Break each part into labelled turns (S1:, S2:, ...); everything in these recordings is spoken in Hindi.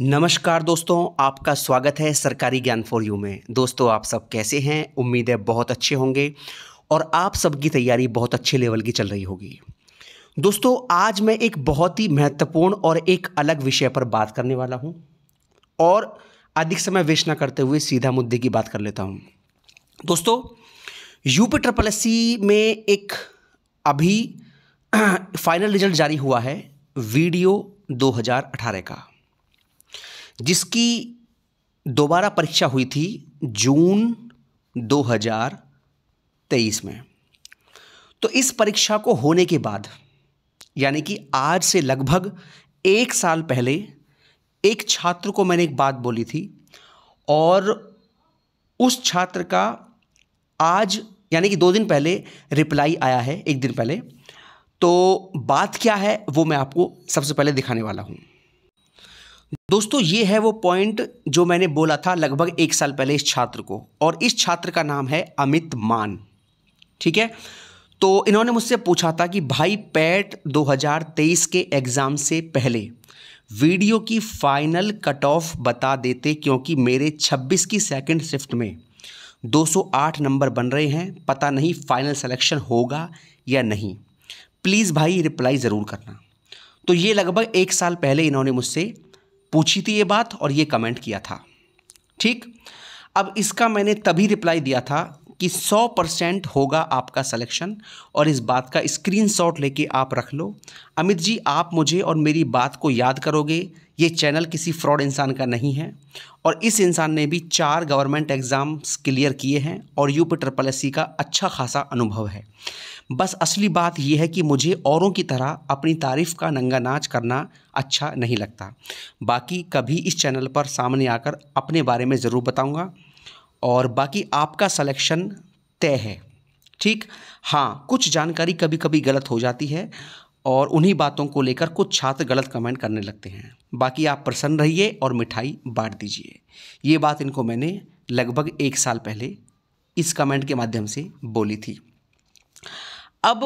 S1: नमस्कार दोस्तों आपका स्वागत है सरकारी ज्ञान फॉर यू में दोस्तों आप सब कैसे हैं उम्मीद है बहुत अच्छे होंगे और आप सबकी तैयारी बहुत अच्छे लेवल की चल रही होगी दोस्तों आज मैं एक बहुत ही महत्वपूर्ण और एक अलग विषय पर बात करने वाला हूं और अधिक समय वेस्ट ना करते हुए सीधा मुद्दे की बात कर लेता हूं दोस्तों यूपी ट्रिपल एस में एक अभी फाइनल रिजल्ट जारी हुआ है वीडियो 2018 का जिसकी दोबारा परीक्षा हुई थी जून 2023 में तो इस परीक्षा को होने के बाद यानी कि आज से लगभग एक साल पहले एक छात्र को मैंने एक बात बोली थी और उस छात्र का आज यानी कि दो दिन पहले रिप्लाई आया है एक दिन पहले तो बात क्या है वो मैं आपको सबसे पहले दिखाने वाला हूँ दोस्तों ये है वो पॉइंट जो मैंने बोला था लगभग एक साल पहले इस छात्र को और इस छात्र का नाम है अमित मान ठीक है तो इन्होंने मुझसे पूछा था कि भाई पैट 2023 के एग्ज़ाम से पहले वीडियो की फाइनल कट ऑफ बता देते क्योंकि मेरे 26 की सेकंड शिफ्ट में 208 नंबर बन रहे हैं पता नहीं फाइनल सिलेक्शन होगा या नहीं प्लीज़ भाई रिप्लाई ज़रूर करना तो ये लगभग एक साल पहले इन्होंने मुझसे पूछी थी ये बात और ये कमेंट किया था ठीक अब इसका मैंने तभी रिप्लाई दिया था कि 100 परसेंट होगा आपका सिलेक्शन और इस बात का स्क्रीनशॉट लेके आप रख लो अमित जी आप मुझे और मेरी बात को याद करोगे ये चैनल किसी फ्रॉड इंसान का नहीं है और इस इंसान ने भी चार गवर्नमेंट एग्ज़ाम्स क्लियर किए हैं और यू पी ट्रिपल एस का अच्छा खासा अनुभव है बस असली बात यह है कि मुझे औरों की तरह अपनी तारीफ़ का नंगा नाच करना अच्छा नहीं लगता बाकी कभी इस चैनल पर सामने आकर अपने बारे में ज़रूर बताऊँगा और बाकी आपका सलेक्शन तय है ठीक हाँ कुछ जानकारी कभी कभी गलत हो जाती है और उन्हीं बातों को लेकर कुछ छात्र गलत कमेंट करने लगते हैं बाकी आप प्रसन्न रहिए और मिठाई बांट दीजिए ये बात इनको मैंने लगभग एक साल पहले इस कमेंट के माध्यम से बोली थी अब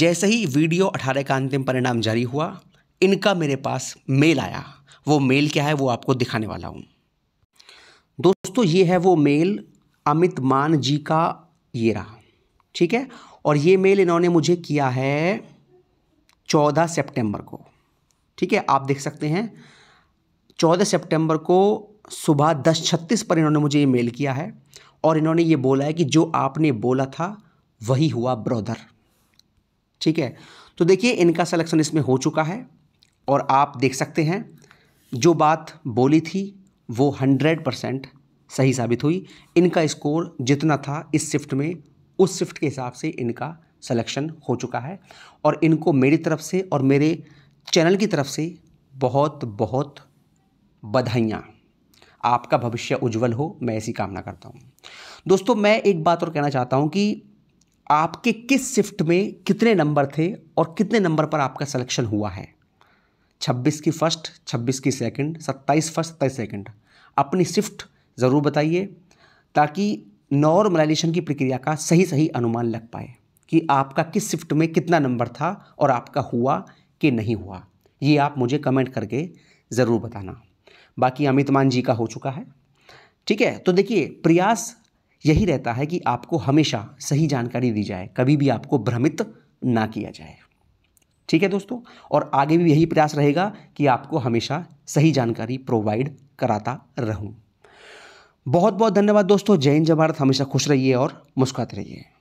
S1: जैसे ही वीडियो अठारह का अंतिम परिणाम जारी हुआ इनका मेरे पास मेल आया वो मेल क्या है वो आपको दिखाने वाला हूँ दोस्तों ये है वो मेल अमित मान जी का ये रहा ठीक है और ये मेल इन्होंने मुझे किया है चौदह सितंबर को ठीक है आप देख सकते हैं चौदह सितंबर को सुबह दस छत्तीस पर इन्होंने मुझे ये मेल किया है और इन्होंने ये बोला है कि जो आपने बोला था वही हुआ ब्रदर ठीक है तो देखिए इनका सिलेक्शन इसमें हो चुका है और आप देख सकते हैं जो बात बोली थी वो हंड्रेड परसेंट सही साबित हुई इनका स्कोर जितना था इस शिफ्ट में उस शिफ्ट के हिसाब से इनका सलेक्शन हो चुका है और इनको मेरी तरफ से और मेरे चैनल की तरफ से बहुत बहुत बधाइयाँ आपका भविष्य उज्जवल हो मैं ऐसी कामना करता हूँ दोस्तों मैं एक बात और कहना चाहता हूँ कि आपके किस शिफ्ट में कितने नंबर थे और कितने नंबर पर आपका सलेक्शन हुआ है छब्बीस की फर्स्ट छब्बीस की सेकंड सत्ताईस फर्स्ट सत्ताईस सेकंड अपनी शिफ्ट ज़रूर बताइए ताकि नॉर्मलाइजेशन की प्रक्रिया का सही सही अनुमान लग पाए कि आपका किस शिफ्ट में कितना नंबर था और आपका हुआ कि नहीं हुआ ये आप मुझे कमेंट करके ज़रूर बताना बाकी अमित मान जी का हो चुका है ठीक है तो देखिए प्रयास यही रहता है कि आपको हमेशा सही जानकारी दी जाए कभी भी आपको भ्रमित ना किया जाए ठीक है दोस्तों और आगे भी यही प्रयास रहेगा कि आपको हमेशा सही जानकारी प्रोवाइड कराता रहूं बहुत बहुत धन्यवाद दोस्तों जय हिंद जय भारत हमेशा खुश रहिए और मुस्कुराते रहिए